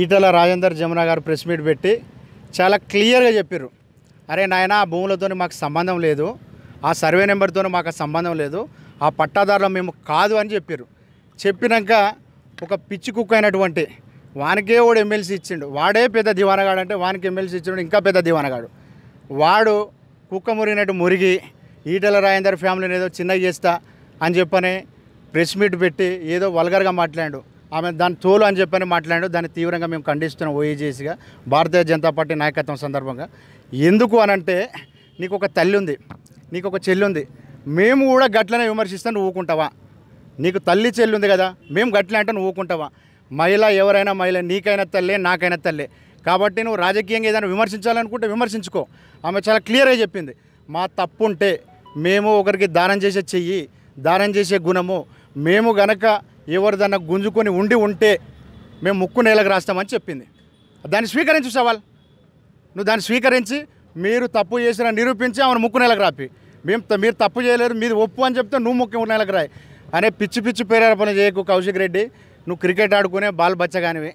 ఈటల రాజేందర్ జమున గారు press meet పెట్టి చాలా క్లియర్గా చెప్పారు అరే నాయన ఆ భూములతో మాకు సంబంధం లేదు ఆ సర్వే నెంబర్తో మాకు సంబంధం లేదు ఆ పట్టాదారులు మేము కాదు అని చెప్పారు చెప్పినాక ఒక పిచ్చి కుక్క అయినటువంటి వానికే వాడు ఎమ్మెల్సీ ఇచ్చిండు వాడే పెద్ద దివానగాడు అంటే వానికి ఎమ్మెల్సీ ఇచ్చిండు ఇంకా పెద్ద దివానగాడు వాడు కుక్క మురిగినట్టు మురిగి ఈటల రాజేందర్ ఫ్యామిలీని ఏదో చిన్నగా చేస్తా అని చెప్పని ప్రెస్ మీట్ పెట్టి ఏదో వల్గర్గా మాట్లాడు ఆమె దాని తోలు అని చెప్పని మాట్లాడాడు దాన్ని తీవ్రంగా మేము ఖండిస్తున్నాం ఓఏజేసీగా భారతీయ జనతా పార్టీ నాయకత్వం సందర్భంగా ఎందుకు అనంటే నీకు ఒక తల్లి ఉంది నీకు ఒక చెల్లి ఉంది మేము కూడా గట్లనే విమర్శిస్తాను ఊకుంటావా నీకు తల్లి చెల్లి ఉంది కదా మేము గట్లనే అంటే నువ్వు ఊకుంటావా మహిళ ఎవరైనా మహిళ నీకైనా తల్లే నాకైనా తల్లే కాబట్టి నువ్వు రాజకీయంగా ఏదైనా విమర్శించాలనుకుంటే విమర్శించుకో ఆమె చాలా క్లియర్గా చెప్పింది మా తప్పు ఉంటే మేము ఒకరికి దానం చేసే చెయ్యి దానం చేసే గుణము మేము గనక ఎవరిదన్నా గుంజుకొని ఉండి ఉంటే మేము ముక్కు నేలకు రాస్తామని చెప్పింది దాన్ని స్వీకరించు సవాల్ నువ్వు దాన్ని స్వీకరించి మీరు తప్పు చేసిన నిరూపించి ఆమెను ముక్కు నెలకు రాపి మేము మీరు తప్పు చేయలేరు మీరు ఒప్పు అని చెప్తే నువ్వు ముక్కు నెలకు రాయి అనే పిచ్చి పిచ్చి ప్రేరేపణ చేయకు కౌశిక్ రెడ్డి నువ్వు క్రికెట్ ఆడుకునే బాల్ బచ్చగానివి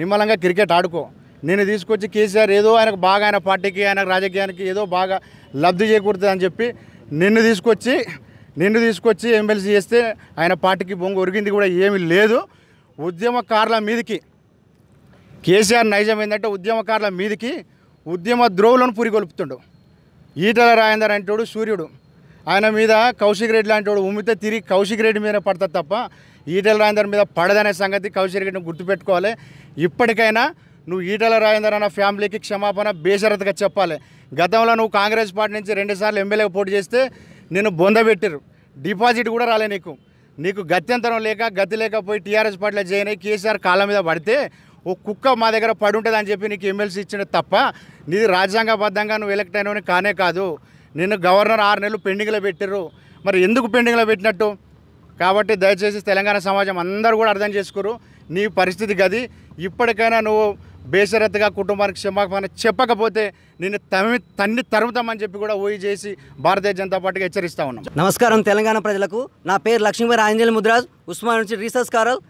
నిమ్మలంగా క్రికెట్ ఆడుకో నేను తీసుకొచ్చి కేసీఆర్ ఏదో ఆయనకు బాగా ఆయన పార్టీకి ఆయన రాజకీయానికి ఏదో బాగా లబ్ధి చేకూరుతుంది అని చెప్పి నిన్ను తీసుకొచ్చి నిన్ను తీసుకొచ్చి ఎమ్మెల్సీ చేస్తే ఆయన పార్టీకి బొంగు ఒరిగింది కూడా ఏమీ లేదు ఉద్యమకారుల మీదకి కేసీఆర్ నైజం ఏంటంటే ఉద్యమకారుల మీదకి ఉద్యమ ద్రోవులను పురిగొలుపుతుడు ఈటల రాయందర్ అంటోడు సూర్యుడు ఆయన మీద కౌశిక్ రెడ్డి లాంటి వాడు ఉమ్మితే తిరిగి కౌశిక్ రెడ్డి మీద పడతారు తప్ప ఈటల రాయందర్ మీద పడదనే సంగతి కౌశిక్ రెడ్డిని గుర్తుపెట్టుకోవాలి ఇప్పటికైనా నువ్వు ఈటల రాజేందర్ అన్న ఫ్యామిలీకి క్షమాపణ బేషరతగా చెప్పాలి గతంలో నువ్వు కాంగ్రెస్ పార్టీ నుంచి రెండుసార్లు ఎమ్మెల్యేగా పోటీ చేస్తే బొంద బొందబెట్టారు డిపాజిట్ కూడా రాలే నీకు నీకు గత్యంతరం లేక గతి లేకపోయి టీఆర్ఎస్ పార్టీలో చేయని కేసీఆర్ కాళ్ళ మీద పడితే ఓ కుక్క మా దగ్గర పడి ఉంటుంది అని చెప్పి నీకు ఎమ్మెల్సీ ఇచ్చిన తప్ప నీది రాజ్యాంగబద్ధంగా నువ్వు ఎలక్ట్ అయినవని కానే కాదు నిన్ను గవర్నర్ ఆరు నెలలు పెండింగ్లో పెట్టారు మరి ఎందుకు పెండింగ్లో పెట్టినట్టు కాబట్టి దయచేసి తెలంగాణ సమాజం అందరూ కూడా అర్థం చేసుకోరు నీ పరిస్థితి గది ఇప్పటికైనా నువ్వు బేషరత్తుగా కుటుంబానికి క్షమాపణ చెప్పకపోతే నేను తమి తన్ని తరుముతామని చెప్పి కూడా ఊహి చేసి భారతీయ జనతా పార్టీకి హెచ్చరిస్తా ఉన్నాం నమస్కారం తెలంగాణ ప్రజలకు నా పేరు లక్ష్మీబారి ఆంజలి ముద్రాజ్ ఉస్మాన్ నుంచి రీసెస్ కారల్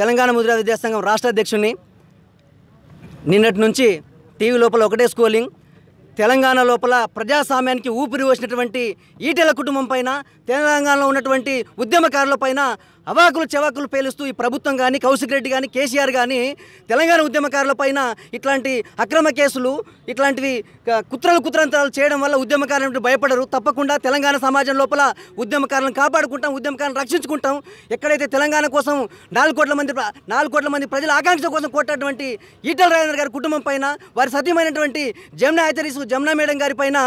తెలంగాణ ముద్రా విద్యాసంఘం రాష్ట్ర అధ్యక్షుడిని నిన్నటి నుంచి టీవీ లోపల ఒకటే స్కోలింగ్ తెలంగాణ లోపల ప్రజాస్వామ్యానికి ఊపిరి వచ్చినటువంటి ఈటెల కుటుంబం పైన తెలంగాణలో ఉన్నటువంటి ఉద్యమకారుల పైన అవాకులు చవాకులు పేలుస్తూ ఈ ప్రభుత్వం కానీ కౌశిక్ రెడ్డి కానీ కేసీఆర్ కానీ తెలంగాణ ఉద్యమకారుల పైన ఇట్లాంటి అక్రమ కేసులు ఇట్లాంటివి కుత్రలు కుత్రంతరాలు చేయడం వల్ల ఉద్యమకారులు భయపడరు తప్పకుండా తెలంగాణ సమాజం లోపల ఉద్యమకారులను కాపాడుకుంటాం ఉద్యమకారులను రక్షించుకుంటాం ఎక్కడైతే తెలంగాణ కోసం నాలుగు కోట్ల మంది నాలుగు కోట్ల మంది ప్రజల ఆకాంక్ష కోసం కొట్టినటువంటి ఈటల రాజేంద్ర గారి కుటుంబం పైన వారి సతీమైనటువంటి జమ్నా ఆచరిసు జమ్నా మేడం గారి పైన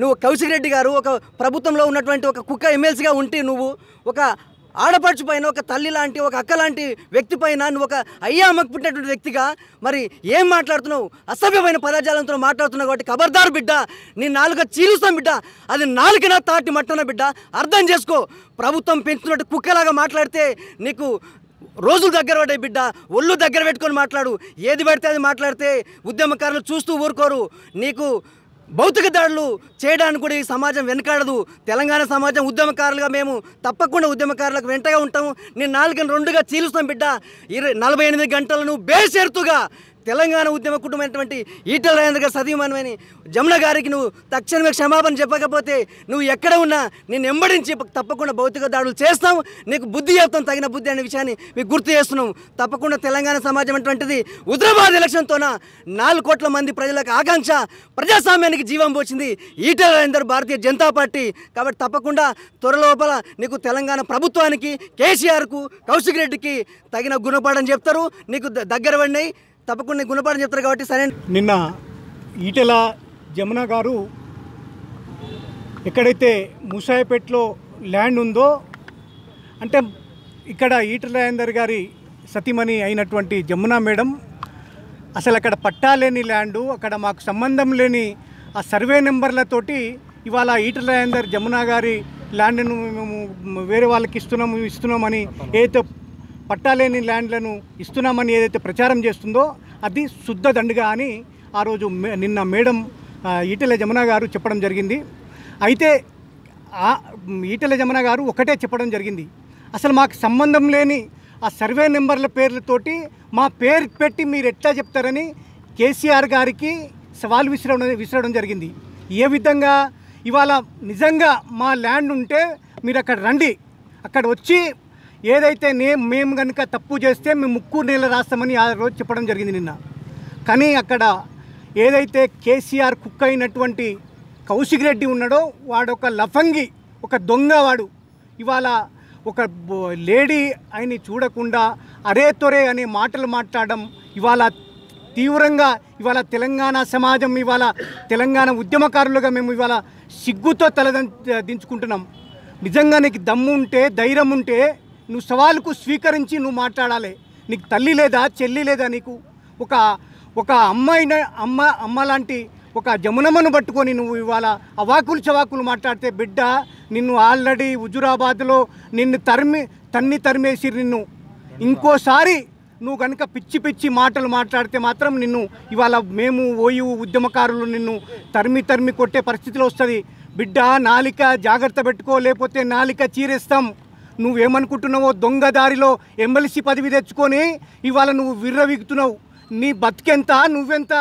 నువ్వు కౌశిక్ రెడ్డి గారు ఒక ప్రభుత్వంలో ఉన్నటువంటి ఒక కుక్క ఎమ్మెల్సీగా ఉంటే నువ్వు ఒక ఆడపడుచు పైన ఒక తల్లి లాంటి ఒక అక్క లాంటి వ్యక్తి పైన నువ్వు ఒక అయ్యా అమ్మకు పుట్టినటువంటి వ్యక్తిగా మరి ఏం మాట్లాడుతున్నావు అసభ్యమైన పదజాలంతో మాట్లాడుతున్నావు కాబట్టి ఖబర్దారు బిడ్డ నీ నాలుగు చీలుస్తాం బిడ్డ అది నాలుకన తాటి మట్టన బిడ్డ అర్థం చేసుకో ప్రభుత్వం పెంచుతున్నట్టు కుక్కలాగా మాట్లాడితే నీకు రోజులు దగ్గర పడే బిడ్డ ఒళ్ళు దగ్గర పెట్టుకొని మాట్లాడు ఏది పడితే అది మాట్లాడితే ఉద్యమకారులు చూస్తూ ఊరుకోరు నీకు భౌతిక దాడులు చేయడానికి కూడా ఈ సమాజం వెనకాడదు తెలంగాణ సమాజం ఉద్యమకారులుగా మేము తప్పకుండా ఉద్యమకారులకు వెంటగా ఉంటాము నేను నాలుగు రెండుగా చీలుస్తాం బిడ్డ ఇరవై నలభై ఎనిమిది గంటలను బేషరతుగా తెలంగాణ ఉద్యమ కుటుంబమైనటువంటి ఈటల రాజేంద్ర గారు సదీమానమని జమున గారికి నువ్వు తక్షణమే క్షమాపణ చెప్పకపోతే నువ్వు ఎక్కడ ఉన్నా నేను ఎంబడించి తప్పకుండా భౌతిక దాడులు చేస్తాం నీకు బుద్ధి చెప్తాం తగిన బుద్ధి అనే విషయాన్ని మీకు గుర్తు చేస్తున్నాం తప్పకుండా తెలంగాణ సమాజం అటువంటిది హుదరాబాద్ ఎలక్షన్తోన నాలుగు కోట్ల మంది ప్రజలకు ఆకాంక్ష ప్రజాస్వామ్యానికి జీవం పోచింది ఈటల రాజేందర్ భారతీయ జనతా పార్టీ కాబట్టి తప్పకుండా త్వరలోపల నీకు తెలంగాణ ప్రభుత్వానికి కేసీఆర్కు కౌశిక్ రెడ్డికి తగిన గుణపాఠం చెప్తారు నీకు దగ్గర పడినాయి తప్పకుండా గుణపాఠం చెప్తారు కాబట్టి సరే నిన్న ఈటెల జమున గారు ఎక్కడైతే ముసాయిపేట్లో ల్యాండ్ ఉందో అంటే ఇక్కడ ఈటెల రాజేందర్ గారి సతీమణి అయినటువంటి జమున మేడం అసలు అక్కడ పట్టా లేని ల్యాండు అక్కడ మాకు సంబంధం లేని ఆ సర్వే నెంబర్లతోటి ఇవాళ ఈటల రాజేందర్ జమున గారి ల్యాండ్ను మేము వేరే వాళ్ళకి ఇస్తున్నాము ఇస్తున్నామని ఏదో పట్టాలేని ల్యాండ్లను ఇస్తున్నామని ఏదైతే ప్రచారం చేస్తుందో అది శుద్ధ దండుగా అని ఆ రోజు నిన్న మేడం ఈటెల జమున గారు చెప్పడం జరిగింది అయితే ఈటెల జమున గారు ఒకటే చెప్పడం జరిగింది అసలు మాకు సంబంధం లేని ఆ సర్వే నెంబర్ల పేర్లతోటి మా పేరు పెట్టి మీరు ఎట్లా చెప్తారని కేసీఆర్ గారికి సవాల్ విసిరడం విసిరడం జరిగింది ఏ విధంగా ఇవాళ నిజంగా మా ల్యాండ్ ఉంటే మీరు అక్కడ రండి అక్కడ వచ్చి ఏదైతే నే మేము కనుక తప్పు చేస్తే మేము ముక్కు నీళ్ళ రాస్తామని ఆ రోజు చెప్పడం జరిగింది నిన్న కానీ అక్కడ ఏదైతే కేసీఆర్ కుక్ అయినటువంటి కౌశిక్ రెడ్డి ఉన్నాడో వాడొక లఫంగి ఒక దొంగ వాడు ఇవాళ ఒక లేడీ ఆయన్ని చూడకుండా అరే తొరే అనే మాటలు మాట్లాడడం ఇవాళ తీవ్రంగా ఇవాళ తెలంగాణ సమాజం ఇవాళ తెలంగాణ ఉద్యమకారులుగా మేము ఇవాళ సిగ్గుతో తలదం దించుకుంటున్నాం నిజంగా నీకు దమ్ము ఉంటే ధైర్యం ఉంటే నువ్వు సవాలుకు స్వీకరించి నువ్వు మాట్లాడాలి నీకు తల్లి లేదా చెల్లి లేదా నీకు ఒక ఒక అమ్మాయిన అమ్మ అమ్మ లాంటి ఒక జమునమ్మను పట్టుకొని నువ్వు ఇవాళ అవాకులు చవాకులు మాట్లాడితే బిడ్డ నిన్ను ఆల్రెడీ హుజురాబాద్లో నిన్ను తరిమి తన్ని తరిమేసి నిన్ను ఇంకోసారి నువ్వు కనుక పిచ్చి పిచ్చి మాటలు మాట్లాడితే మాత్రం నిన్ను ఇవాళ మేము ఓయు ఉద్యమకారులు నిన్ను తరిమి తరిమి కొట్టే పరిస్థితిలో వస్తుంది బిడ్డ నాలిక జాగ్రత్త పెట్టుకో లేకపోతే నాలిక చీరేస్తాం నువ్వేమనుకుంటున్నావో దొంగదారిలో ఎమ్మెల్సీ పదవి తెచ్చుకొని ఇవాళ నువ్వు విర్రవిగుతున్నావు నీ బతికెంత నువ్వెంత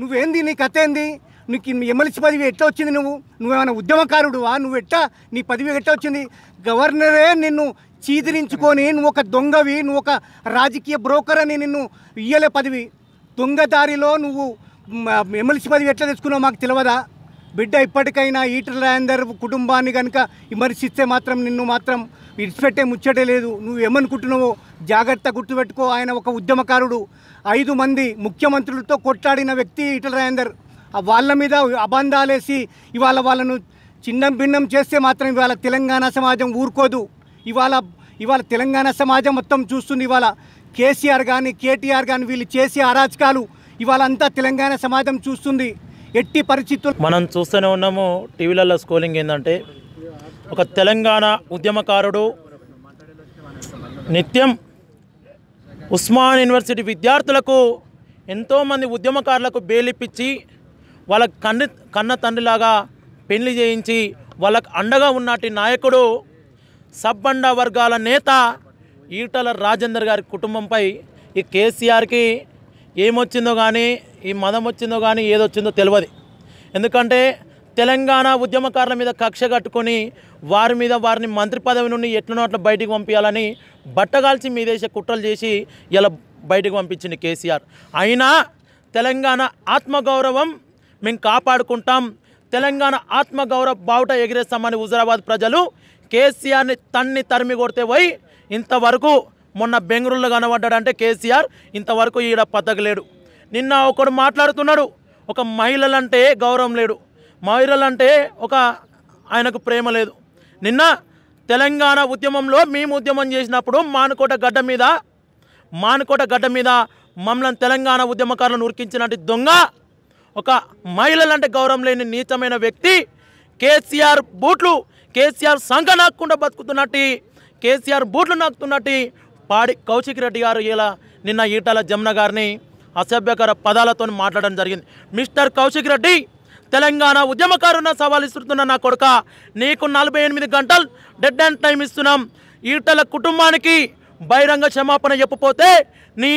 నువ్వేంది నీ కథ ఏంది నీకు ఎమ్మెల్సీ పదవి ఎట్లా వచ్చింది నువ్వు నువ్వేమైనా ఉద్యమకారుడువా నువ్వు ఎట్టా నీ పదవి ఎట్లా వచ్చింది గవర్నరే నిన్ను చీదిరించుకొని నువ్వు ఒక దొంగవి నువ్వు ఒక రాజకీయ బ్రోకర్ అని నిన్ను ఇయ్యలే పదవి దొంగదారిలో నువ్వు ఎమ్మెల్సీ పదవి ఎట్లా తెచ్చుకున్నావు మాకు తెలియదా బిడ్డ ఇప్పటికైనా ఈటల రాజేందర్ కుటుంబాన్ని కనుక విమర్శిస్తే మాత్రం నిన్ను మాత్రం విడిచిపెట్టే ముచ్చటే లేదు నువ్వు ఏమనుకుంటున్నావో జాగ్రత్త గుర్తుపెట్టుకో ఆయన ఒక ఉద్యమకారుడు ఐదు మంది ముఖ్యమంత్రులతో కొట్లాడిన వ్యక్తి ఈటల రాజేందర్ వాళ్ళ మీద అబంధాలేసి ఇవాళ వాళ్ళను చిన్నం భిన్నం చేస్తే మాత్రం ఇవాళ తెలంగాణ సమాజం ఊరుకోదు ఇవాళ ఇవాళ తెలంగాణ సమాజం మొత్తం చూస్తుంది ఇవాళ కేసీఆర్ కానీ కేటీఆర్ కానీ వీళ్ళు చేసే అరాచకాలు ఇవాళ అంతా తెలంగాణ సమాజం చూస్తుంది ఎట్టి పరిస్థితులు మనం చూస్తూనే ఉన్నాము టీవీలలో స్కోలింగ్ ఏంటంటే ఒక తెలంగాణ ఉద్యమకారుడు నిత్యం ఉస్మాన్ యూనివర్సిటీ విద్యార్థులకు ఎంతోమంది ఉద్యమకారులకు బేలిప్పించి వాళ్ళ కన్ను కన్న తండ్రిలాగా పెళ్లి చేయించి వాళ్ళకు అండగా ఉన్నటి నాయకుడు సబ్బండ వర్గాల నేత ఈటల రాజేందర్ గారి కుటుంబంపై ఈ కేసీఆర్కి ఏమొచ్చిందో కానీ ఈ మదం వచ్చిందో కానీ ఏదొచ్చిందో తెలియదు ఎందుకంటే తెలంగాణ ఉద్యమకారుల మీద కక్ష కట్టుకొని వారి మీద వారిని మంత్రి పదవి నుండి ఎట్లనో అట్లా బయటకు పంపించాలని బట్టగాల్చి మీదేశ కుట్రలు చేసి ఇలా బయటకు పంపించింది కేసీఆర్ అయినా తెలంగాణ ఆత్మగౌరవం మేము కాపాడుకుంటాం తెలంగాణ ఆత్మగౌరవ బావుట ఎగిరేస్తామని హుజరాబాద్ ప్రజలు కేసీఆర్ని తన్ని తరిమి కొడితే పోయి ఇంతవరకు మొన్న బెంగళూరులో కనబడ్డాడు అంటే కేసీఆర్ ఇంతవరకు ఈడ లేడు నిన్న ఒకడు మాట్లాడుతున్నాడు ఒక మహిళలంటే గౌరవం లేడు మహిళలంటే ఒక ఆయనకు ప్రేమ లేదు నిన్న తెలంగాణ ఉద్యమంలో మేము ఉద్యమం చేసినప్పుడు మానుకోట గడ్డ మీద మానుకోట గడ్డ మీద మమ్మల్ని తెలంగాణ ఉద్యమకారులను ఉరికించినట్టు దొంగ ఒక మహిళలంటే గౌరవం లేని నీచమైన వ్యక్తి కేసీఆర్ బూట్లు కేసీఆర్ సంఘ నాకుండా బతుకుతున్నట్టు కేసీఆర్ బూట్లు నాకుతున్నట్టు పాడి కౌశిక్ రెడ్డి గారు ఇలా నిన్న ఈటల జమున గారిని అసభ్యకర పదాలతో మాట్లాడడం జరిగింది మిస్టర్ కౌశిక్ రెడ్డి తెలంగాణ ఉద్యమకారున్న సవాల్ ఇస్తున్న నా కొడుక నీకు నలభై ఎనిమిది గంటలు డెడ్ అండ్ టైం ఇస్తున్నాం ఈటల కుటుంబానికి బహిరంగ క్షమాపణ చెప్పపోతే నీ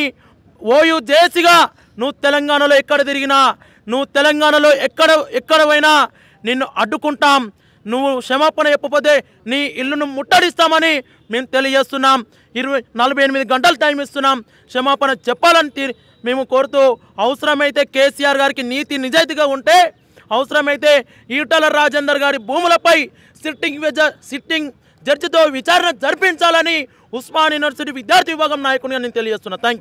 ఓయు జేసిగా నువ్వు తెలంగాణలో ఎక్కడ తిరిగినా నువ్వు తెలంగాణలో ఎక్కడ ఎక్కడ నిన్ను అడ్డుకుంటాం నువ్వు క్షమాపణ చెప్పపోతే నీ ఇల్లును ముట్టడిస్తామని మేము తెలియజేస్తున్నాం ఇరవై నలభై ఎనిమిది గంటలు టైం ఇస్తున్నాం క్షమాపణ చెప్పాలని మేము కోరుతూ అవసరమైతే కేసీఆర్ గారికి నీతి నిజాయితీగా ఉంటే అవసరమైతే ఈటల రాజేందర్ గారి భూములపై సిట్టింగ్ సిట్టింగ్ జడ్జితో విచారణ జరిపించాలని ఉస్మాన్ యూనివర్సిటీ విద్యార్థి విభాగం నాయకునిగా నేను తెలియజేస్తున్నా థ్యాంక్